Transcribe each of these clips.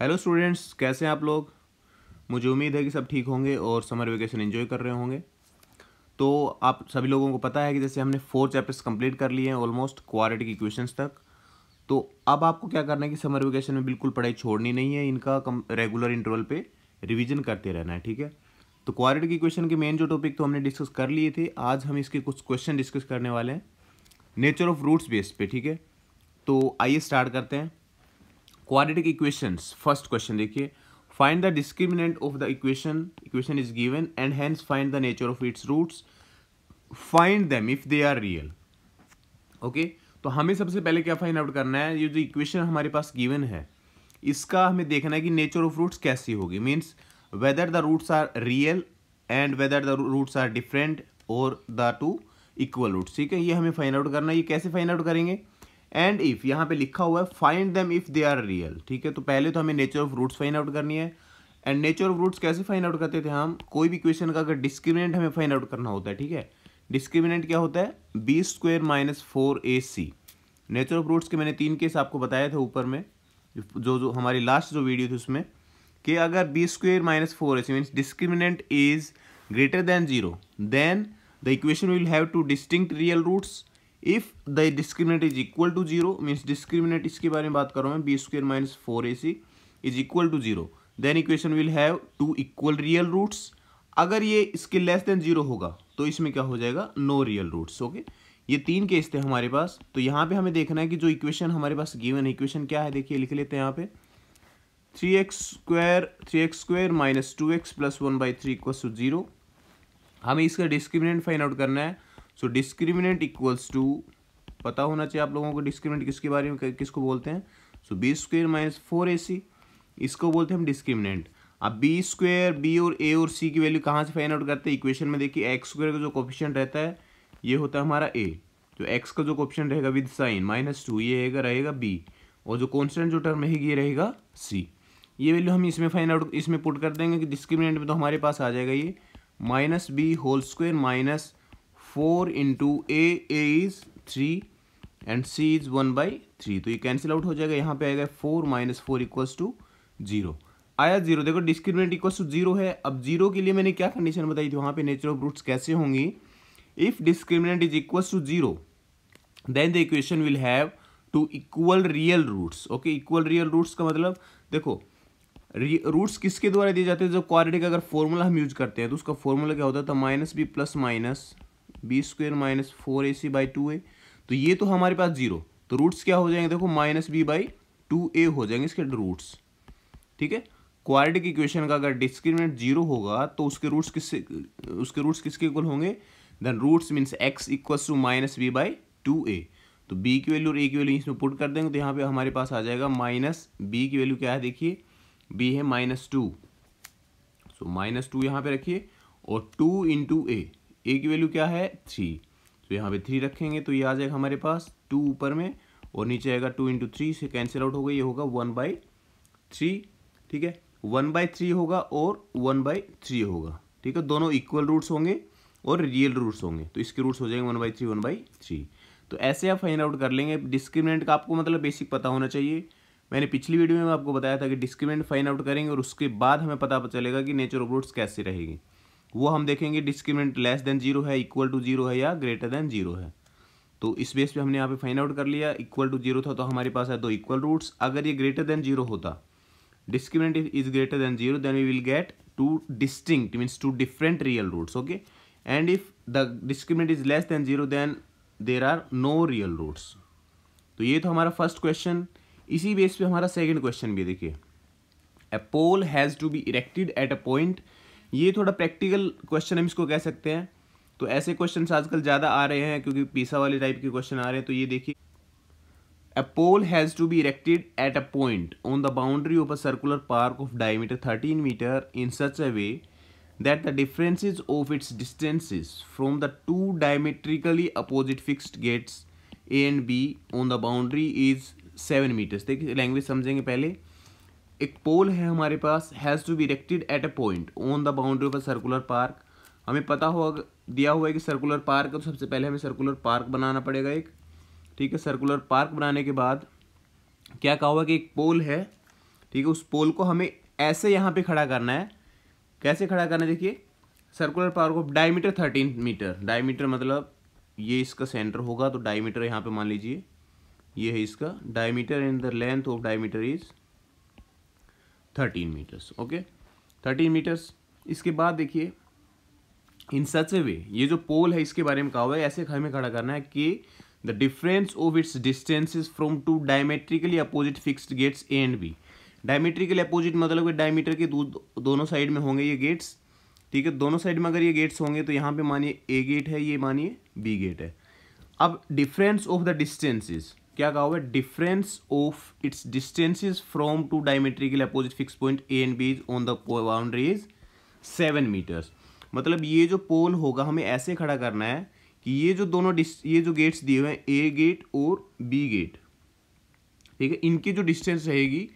hello students कैसे हैं आप लोग मुझे उम्मीद है कि सब ठीक होंगे और समर वेकेशन एंजॉय कर रहे होंगे तो आप सभी लोगों को पता है कि जैसे हमने फोर चैप्टर्स कंप्लीट कर लिए हैं ऑलमोस्ट की क्वेश्चन तक तो अब आपको क्या करना है कि समर वेकेशन में बिल्कुल पढ़ाई छोड़नी नहीं है इनका कम रेगुलर इंटरवल पर रिविजन करते रहना है ठीक है तो की क्वेश्चन के मेन जो टॉपिक तो हमने डिस्कस कर लिए थे आज हम इसके कुछ क्वेश्चन डिस्कस करने वाले हैं नेचर ऑफ रूट्स बेस पे ठीक है तो आइए स्टार्ट करते हैं क्वाड्रेटिक इक्वेशंस फर्स्ट क्वेश्चन देखिए find the discriminant of the equation equation is given and hence find the nature of its roots find them if they are real okay तो हमें सबसे पहले क्या फाइंड आउट करना है ये जो इक्वेशन हमारे पास गिवन है इसका हमें देखना है कि नेचर ऑफ रूट्स कैसी होगी means whether the roots are real and whether the roots are different और द टू इक्वल रूट्स ठीक है ये हमें फाइंड आउट करना है ये कैसे फाइंड आउट करेंगे एंड इफ़ यहाँ पे लिखा हुआ है find them if they are real ठीक है तो पहले तो हमें nature of roots find out करनी है एंड नेचर ऑफ रूट्स कैसे फाइंड आउट करते थे हम कोई भी क्वेश्चन का अगर डिस्क्रिमिनेंट हमें फाइंड आउट करना होता है ठीक है डिस्क्रिमिनेंट क्या होता है B square minus four A C nature of roots के मैंने तीन केस आपको बताया था ऊपर में जो जो हमारी लास्ट जो वीडियो थी उसमें कि अगर B square minus four A C means discriminant is greater than zero then the equation will have two distinct real roots if the discriminate is equal to zero means discriminate इसके बारे में बात कर रहा हूँ मैं B square minus four A C is equal to zero then equation will have two equal real roots अगर ये इसके लेस देन जीरो होगा तो इसमें क्या हो जाएगा नो रियल रूट्स ओके ये तीन केस थे हमारे पास तो यहाँ पे हमें देखना है कि जो इक्वेशन हमारे पास गिवन है इक्वेशन क्या है देखिए लिख लेते हैं यहाँ पे three x square three x square minus two x plus one by three equals to zero हमें इसका डिस्क्रिमिनेंट फाइंड आउट करना है सो डिस्क्रिमिनेंट इक्वल्स टू पता होना चाहिए आप लोगों को डिस्क्रिमिनेंट किसके बारे में किसको बोलते हैं so b square minus four ए सी इसको बोलते हैं हम डिस्क्रिमिनेंट अब बी स्क्वेयर बी और ए और सी की वैल्यू कहाँ से फाइन आउट करते हैं इक्वेशन में देखिए एक्स स्क्वेयर का जो कॉपिशन रहता है ये होता है हमारा ए तो एक्स का जो कॉपिशन रहेगा विद साइन माइनस टू ये रहेगा रहेगा बी और जो कॉन्स्टेंट जो टर्म रहेगी ये रहेगा सी ये वैल्यू हम इसमें फाइन आउट इसमें पुट कर देंगे कि डिस्क्रिमिनेंट में तो हमारे पास आ जाएगा ये minus b whole square minus four into a a is three and c is one by three तो ये कैंसिल आउट हो जाएगा यहाँ पे आएगा four minus four equals to zero आया जीरो देखो डिस्क्रिमिनेट इक्वल्स टू जीरो है अब जीरो के लिए मैंने क्या कंडीशन बताई थी वहाँ पे नेचर ऑफ रूट्स कैसे होंगी if discriminate is equals to zero then the equation will have two equal real roots okay equal real roots का मतलब देखो रूट्स किसके द्वारा दिए जाते हैं जब क्वाड्रेटिक अगर फॉर्मूला हम यूज करते हैं तो उसका फॉर्मूला क्या होता है तो minus b plus minus b square minus four A c by two a तो ये तो हमारे पास जीरो तो रूट्स क्या हो जाएंगे देखो minus b by two a हो जाएंगे इसके रूट्स ठीक है क्वाड्रेटिक इक्वेशन का अगर डिस्क्रिमिनेंट जीरो होगा तो उसके रूट्स किससे उसके रूट्स किसके इक्वल होंगे then roots means x equal to minus b by two a तो बी की वैल्यू और ए की वैल्यू इसमें पुट कर देंगे तो यहाँ पे हमारे पास आ जाएगा माइनस बी की वैल्यू क्या है देखिए बी है minus two so minus two यहाँ पे रखिए और टू इंटू ए ए की वैल्यू क्या है थ्री तो यहाँ पे थ्री रखेंगे तो ये आ जाएगा हमारे पास टू ऊपर में और नीचे आएगा टू इंटू थ्री से कैंसिल आउट होगा ये होगा वन बाई थ्री ठीक है वन बाई थ्री होगा और वन बाई थ्री होगा ठीक है दोनों इक्वल रूट्स होंगे और रियल रूट्स होंगे तो इसके रूट्स हो जाएंगे one by three one by three तो ऐसे आप फाइंड आउट कर लेंगे डिस्क्रिमिनेंट का आपको मतलब बेसिक पता होना चाहिए मैंने पिछली वीडियो में आपको बताया था कि डिस्क्रिमिनेंट फाइंड आउट करेंगे और उसके बाद हमें पता चलेगा कि नेचर ऑफ रूट्स कैसे रहेगी वो हम देखेंगे डिस्क्रिमिनेंट लेस देन जीरो है इक्वल टू जीरो है या ग्रेटर देन जीरो है तो इस बेस पे हमने यहाँ पे फाइंड आउट कर लिया इक्वल टू जीरो था तो हमारे पास है दो इक्वल रूट्स अगर ये ग्रेटर देन जीरो होता discriminant is greater than zero then we will get two distinct means two different real roots okay and if the discriminant is less than zero then there are no real roots तो ये तो हमारा first question इसी base पे हमारा second question भी देखिए a pole has to be erected at a point ये थोड़ा प्रैक्टिकल क्वेश्चन हम इसको कह सकते हैं तो ऐसे क्वेश्चन आजकल ज़्यादा आ रहे हैं क्योंकि पीसा वाले टाइप के क्वेश्चन आ रहे हैं तो ये देखिए a pole has to be erected at a point on the boundary of a circular park of diameter 13 meter in such a way that the differences of its distances from the two diametrically opposite fixed gates A and B on the boundary is seven meters देखिए language समझेंगे पहले एक pole है हमारे पास has to be erected at a point on the boundary of a circular park हमें पता होगा दिया हुआ है कि सर्कुलर पार्क है तो सबसे पहले हमें सर्कुलर पार्क बनाना पड़ेगा एक ठीक है सर्कुलर पार्क बनाने के बाद क्या कहा हुआ कि एक पोल है ठीक है उस पोल को हमें ऐसे यहाँ पे खड़ा करना है कैसे खड़ा करना है देखिए circular park of diameter thirteen meter diameter मतलब ये इसका सेंटर होगा तो डायमीटर यहाँ पे मान लीजिए ये है इसका diameter and the length of diameter is thirteen meters okay thirteen meters इसके बाद देखिए इन सच ए वे ये जो पोल है इसके बारे में कहा हुआ है ऐसे हमें खड़ा करना है कि the difference of its distances from two diametrically opposite fix gates A and B diametrically opposite मतलब कि डायमीटर के दोनों साइड में होंगे ये गेट्स ठीक है दोनों साइड में अगर ये गेट्स होंगे तो यहाँ पे मानिए ए गेट है ये मानिए बी गेट है अब डिफरेंस ऑफ द डिस्टेंसेज क्या कहा हुआ है difference of its distances from two diametrical opposite fix point A and B is on the boundary is seven meters मतलब ये जो पोल होगा हमें ऐसे खड़ा करना है कि ये जो दोनों ये जो गेट्स दिए हुए हैं ए गेट और बी गेट ठीक है इनकी जो डिस्टेंस रहेगी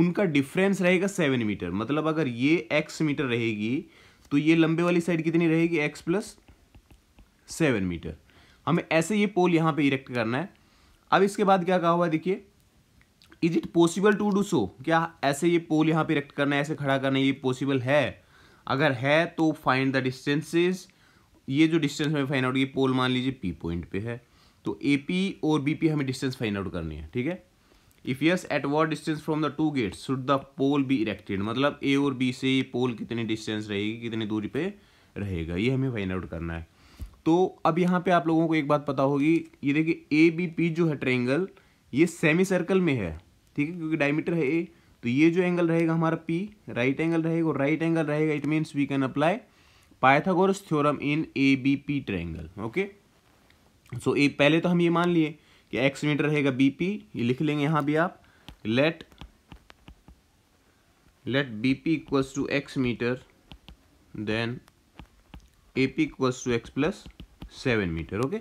उनका डिफरेंस रहेगा सेवन मीटर मतलब अगर ये एक्स मीटर रहेगी तो ये लंबे वाली साइड कितनी रहेगी एक्स प्लस सेवन मीटर हमें ऐसे ये पोल यहाँ पे इरेक्ट करना है अब इसके बाद क्या कहा हुआ देखिए is it possible to do so क्या ऐसे ये पोल यहाँ पे रेक्ट करना है ऐसे खड़ा करना है ये पॉसिबल है अगर है तो फाइंड द डिस्टेंसेज ये जो डिस्टेंस हमें फाइंड आउट ये पोल मान लीजिए पी पॉइंट पे है तो ए पी और बी पी हमें डिस्टेंस फाइंड आउट करनी है ठीक है if yes at what distance from the two gate should the pole be erected मतलब ए और बी से पोल कितनी डिस्टेंस रहेगी कितनी दूरी पे रहेगा ये हमें फाइंड आउट करना है तो अब यहाँ पे आप लोगों को एक बात पता होगी ये देखिए ए बी पी जो है ट्रेंगल ये सेमी सर्कल में है ठीक है क्योंकि डायमीटर है ए तो ये जो एंगल रहेगा हमारा पी राइट एंगल रहेगा और राइट एंगल रहेगा it means we can apply Pythagoras theorem in A B P triangle okay so A पहले तो हम ये मान लिए कि एक्स मीटर रहेगा बी पी ये लिख लेंगे यहाँ भी आप let let B P equals to x meter then A P equals to x plus seven meter okay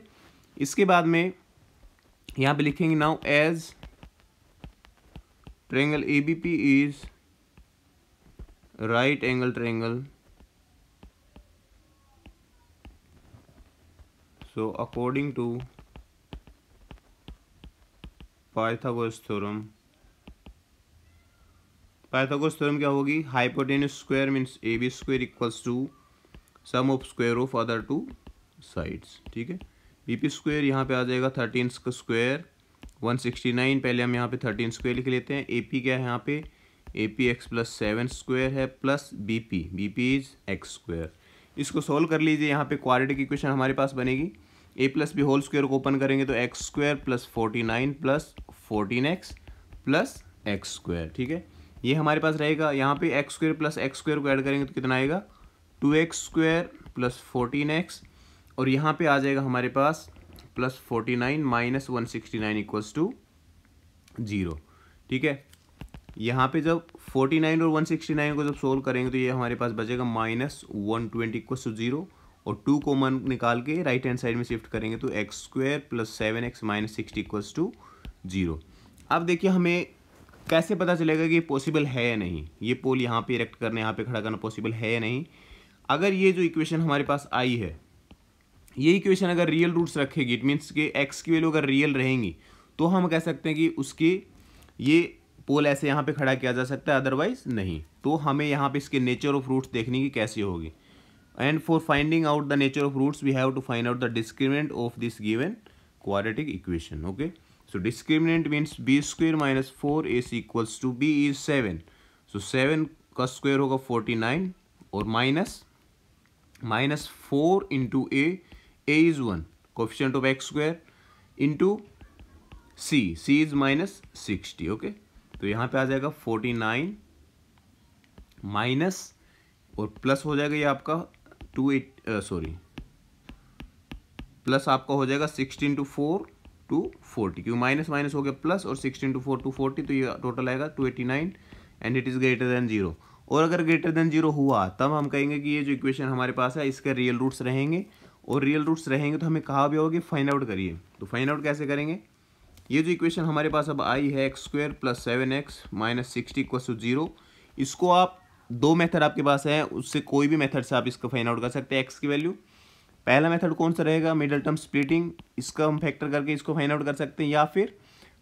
इसके बाद में यहाँ पे लिखेंगे now as triangle A B P is right angle triangle so according to Pythagoras theorem Pythagoras theorem क्या होगी hypotenuse square means A B square equals to sum of square of other two sides ठीक है B P square यहाँ पे आ जाएगा thirteen का square one sixty nine पहले हम यहाँ पे थर्टीन स्क्वायर लिख लेते हैं ए पी क्या है यहाँ पे A P x plus seven square है plus B P B P is x square इसको सोल्व कर लीजिए यहाँ पे क्वाड्रेटिक की क्वेश्चन हमारे पास बनेगी a plus b whole square को ओपन करेंगे तो x square plus forty nine plus fourteen x plus x square ठीक है ये हमारे पास रहेगा यहाँ पे x square plus x square को ऐड करेंगे तो कितना आएगा two x square plus fourteen x और यहाँ पे आ जाएगा हमारे पास plus forty nine minus one sixty nine equals to zero ठीक है यहाँ पे जब फोर्टी नाइन और वन सिक्सटी नाइन को जब सोल्व करेंगे तो ये हमारे पास बचेगा minus one twenty equals to zero और टू मन निकाल के राइट हैंड साइड में शिफ्ट करेंगे तो x square plus seven x minus sixty equals to zero अब देखिए हमें कैसे पता चलेगा कि ये पॉसिबल है या नहीं ये पोल यहाँ पे इरेक्ट करना यहाँ पे खड़ा करना पॉसिबल है या नहीं अगर ये जो इक्वेशन हमारे पास आई है ये इक्वेशन अगर रियल रूट्स रखेगी इट मीन्स के एक्स की वैल्यू अगर रियल रहेंगी तो हम कह सकते हैं कि उसके ये पोल ऐसे यहाँ पे खड़ा किया जा सकता है अदरवाइज नहीं तो हमें यहाँ पे इसके नेचर ऑफ रूट्स देखने की कैसी होगी and for finding out the nature of roots we have to find out the discriminant of this given quadratic equation okay so discriminant means b square minus four is equals to b is seven so seven का square होगा forty nine और minus minus four into a a is one coefficient of x square into c c is minus sixty okay तो यहाँ पे आ जाएगा forty nine minus और plus हो जाएगा ये आपका टू एट सॉरी प्लस आपका हो जाएगा sixteen two four two forty क्योंकि माइनस माइनस हो गया प्लस और sixteen two four two forty तो ये टोटल आएगा two eighty nine and it is greater than zero और अगर ग्रेटर देन जीरो हुआ तब हम कहेंगे कि ये जो इक्वेशन हमारे पास है इसके रियल रूट्स रहेंगे और रियल रूट्स रहेंगे तो हमें कहा भी होगा कि फाइंड आउट करिए तो फाइंड आउट कैसे करेंगे ये जो इक्वेशन हमारे पास अब आई है x square plus seven x minus sixty equals to zero इसको आप दो मेथड आपके पास है उससे कोई भी मेथड से आप इसको फाइंड आउट कर सकते हैं एक्स की वैल्यू पहला मेथड कौन सा रहेगा मिडल टर्म स्प्लिटिंग इसका हम फैक्टर करके इसको फाइंड आउट कर सकते हैं या फिर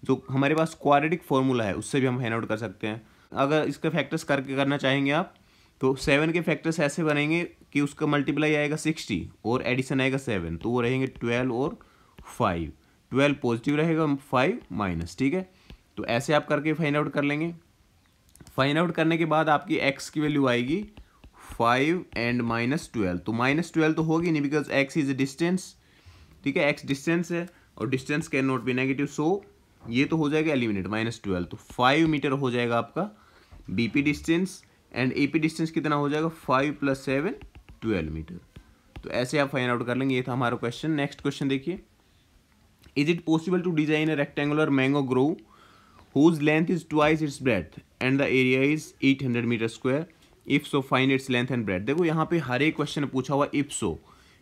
जो हमारे पास क्वाड्रेटिक फॉर्मूला है उससे भी हम फाइंड आउट कर सकते हैं अगर इसके फैक्टर्स करके करना चाहेंगे आप तो सेवन के फैक्टर्स ऐसे बनेंगे कि उसका मल्टीप्लाई आएगा सिक्सटी और एडिशन आएगा सेवन तो वो रहेंगे ट्वेल्व और फाइव ट्वेल्व पॉजिटिव रहेगा फाइव माइनस ठीक है तो ऐसे आप करके फाइंड आउट कर लेंगे फाइंड आउट करने के बाद आपकी एक्स की वैल्यू आएगी फाइव एंड माइनस ट्वेल्व तो माइनस ट्वेल्व तो होगी नहीं because x is a distance ठीक है एक्स डिस्टेंस है और distance can not be negative so ये तो हो जाएगा एलिमिनेट माइनस ट्वेल्व तो फाइव मीटर हो जाएगा आपका BP distance and AP distance कितना हो जाएगा five plus seven twelve meter तो ऐसे आप फाइंड आउट कर लेंगे ये था हमारा क्वेश्चन नेक्स्ट क्वेश्चन देखिए is it possible to design a rectangular mango grove whose length is twice its breadth and the area is eight hundred meter square if so find its length and breadth देखो यहाँ पे हर एक question पूछा हुआ if so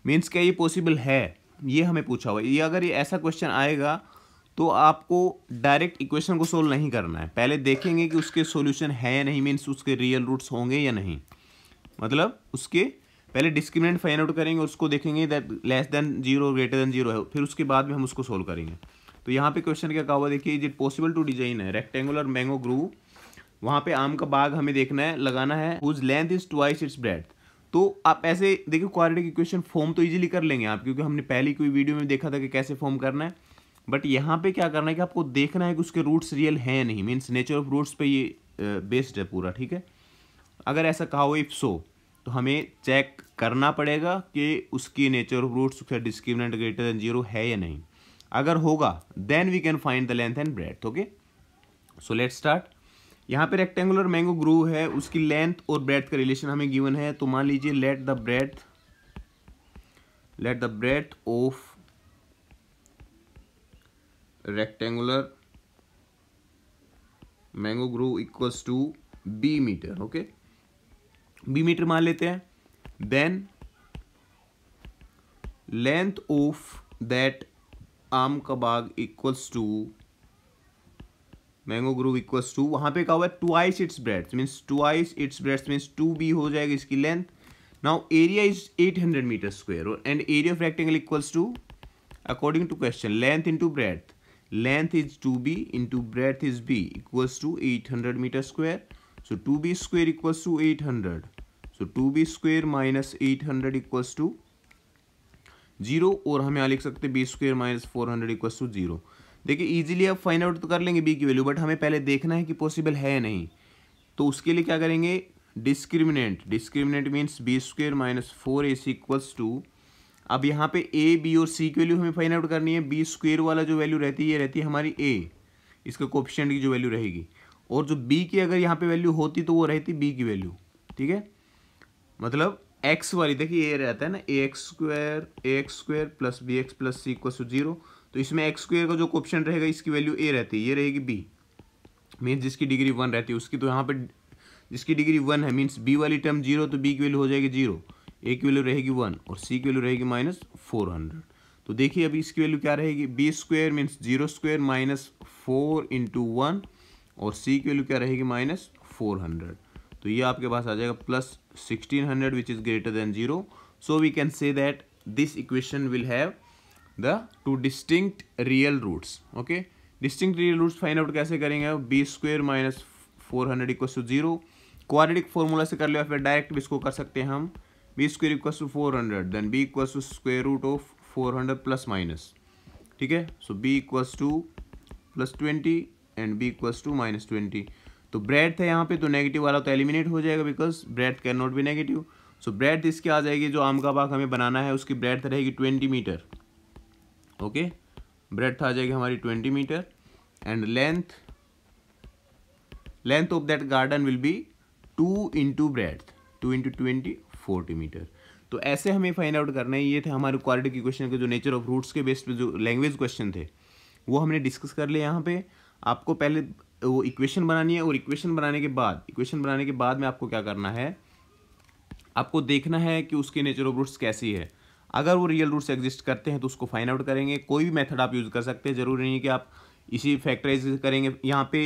means क्या ये possible है ये हमें पूछा हुआ ये अगर ये ऐसा क्वेश्चन आएगा तो आपको डायरेक्ट इक्वेशन को सोल्व नहीं करना है पहले देखेंगे कि उसके सॉल्यूशन है या नहीं मीन्स उसके रियल रूट्स होंगे या नहीं मतलब उसके पहले डिस्क्रिमिनेंट फाइंड आउट करेंगे और उसको देखेंगे that less than zero greater than zero है फिर उसके बाद में हम उसको सोल्व करेंगे तो यहाँ पे क्वेश्चन क्या कहा हुआ देखिए is it possible to design है रेक्टेंगुलर मैंगो ग्रू वहाँ पे आम का बाग हमें देखना है लगाना है whose length is twice its breadth तो आप ऐसे देखिए क्वारिटी की क्वेश्चन फॉर्म तो ईजिली कर लेंगे आप क्योंकि हमने पहली कोई वीडियो में देखा था कि कैसे फॉर्म करना है बट यहाँ पे क्या करना है कि आपको देखना है कि उसके रूट्स रियल हैं नहीं मीन्स नेचर ऑफ रूट्स पे ये बेस्ड है पूरा ठीक है अगर ऐसा कहा हो इफ सो तो हमें चेक करना पड़ेगा कि उसकी नेचर ऑफ रूट्स उसका डिस्क्रिमिनेंट ग्रेटर देन जीरो है या नहीं अगर होगा then we can find the length and breadth okay so let start यहाँ पे रेक्टेंगुलर मैंगो ग्रूव है उसकी लेंथ और ब्रेथ का रिलेशन हमें गिवन है तो मान लीजिए let the breadth let the breadth of rectangular mango grove equals to b meter okay b meter मान लेते हैं देन लेंथ ऑफ दैट आम का बाग equals to mango grove equals to वहां पे क्या हुआ है twice its breadth means twice its breadth means two b हो जाएगा इसकी length now area is 800 meter square and area of rectangle equals to according to question length into breadth length is 2b into breadth is b equals to 800 meter square so 2b square equals to 800 so 2b square minus 800 equals to zero और हम यहाँ लिख सकते हैं b square minus four hundred इक्व to zero देखिए easily आप find out तो कर लेंगे बी की वैल्यू बट हमें पहले देखना है कि पॉसिबल है नहीं तो उसके लिए क्या करेंगे discriminant discriminant means b square minus four A c equals to अब यहाँ पे ए बी और सी की वैल्यू हमें फाइंड आउट करनी है बी स्क्वेयर वाला जो वैल्यू रहती है ये रहती है हमारी ए इसका कोपिशेंट की जो वैल्यू रहेगी और जो बी की अगर यहाँ पे वैल्यू होती तो वो रहती बी की वैल्यू ठीक है मतलब एक्स वाली देखिए ये रहता है ना a x square a x square plus b x plus c equals to zero तो इसमें एक्स स्क्वायर का जो ऑप्शन रहेगा इसकी वैल्यू ए रहती है ये रहेगी बी मीन्स जिसकी डिग्री वन रहती है उसकी तो यहाँ पे जिसकी डिग्री वन है मीन्स बी वाली टर्म जीरो तो बी की वैल्यू हो जाएगी जीरो ए की वैल्यू रहेगी वन और सी की वैल्यू रहेगी माइनस फोर हंड्रेड तो देखिए अभी इसकी वैल्यू क्या रहेगी B square means zero square minus four into one और सी की वैल्यू क्या रहेगी माइनस फोर हंड्रेड तो ये आपके पास आ जाएगा plus sixteen hundred which is greater than zero so we can say that this equation will have the two distinct real roots okay distinct real roots find out कैसे करेंगे b square minus four hundred इक्व to zero quadratic formula से कर लिया फिर direct भी इसको कर सकते हैं हम b square equals to four hundred then b equals to square root of four hundred plus minus ठीक है so b equals to plus twenty and b equals to minus twenty तो ब्रेथ है यहाँ पे तो नेगेटिव वाला तो eliminate हो जाएगा because breadth can not be negative so breadth इसकी आ जाएगी जो आम का बाग हमें बनाना है उसकी ब्रेथ रहेगी ट्वेंटी मीटर ओके ब्रेथ आ जाएगी हमारी twenty metre and length length of that garden will be two into breadth two into twenty forty metre तो ऐसे हमें फाइंड आउट करना है ये थे हमारे क्वालिटी के क्वेश्चन के जो नेचर ऑफ रूट्स के बेस्ट पे जो लैंग्वेज क्वेश्चन थे वो हमने डिस्कस कर लिया यहाँ पे आपको पहले वो इक्वेशन बनानी है और इक्वेशन बनाने के बाद इक्वेशन बनाने के बाद में आपको क्या करना है आपको देखना है कि उसके नेचर ऑफ रूट्स कैसी है अगर वो रियल रूट्स एग्जिस्ट करते हैं तो उसको फाइंड आउट करेंगे कोई भी मेथड आप यूज़ कर सकते हैं जरूरी नहीं है कि आप इसी फैक्टराइज करेंगे यहाँ पे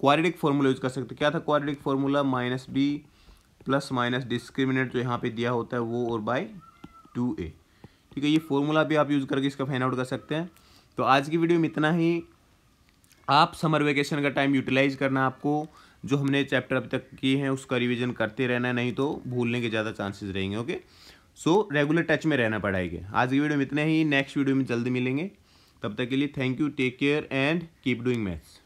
क्वारिटिक फार्मूला यूज़ कर सकते क्या था quadratic formula minus b plus minus discriminant जो यहाँ पे दिया होता है वो और बाय टू ए ठीक है ये फॉर्मूला भी आप यूज़ करके इसका फाइंड आउट कर सकते हैं तो आज की वीडियो में इतना ही आप समर वेकेशन का टाइम यूटिलाइज करना आपको जो हमने चैप्टर अभी तक किए हैं उसका रिविजन करते रहना नहीं तो भूलने के ज़्यादा चांसेज रहेंगे ओके सो रेगुलर टच में रहना पड़ेगा आज की वीडियो में इतना ही नेक्स्ट वीडियो में जल्दी मिलेंगे तब तक के लिए thank you take care and keep doing maths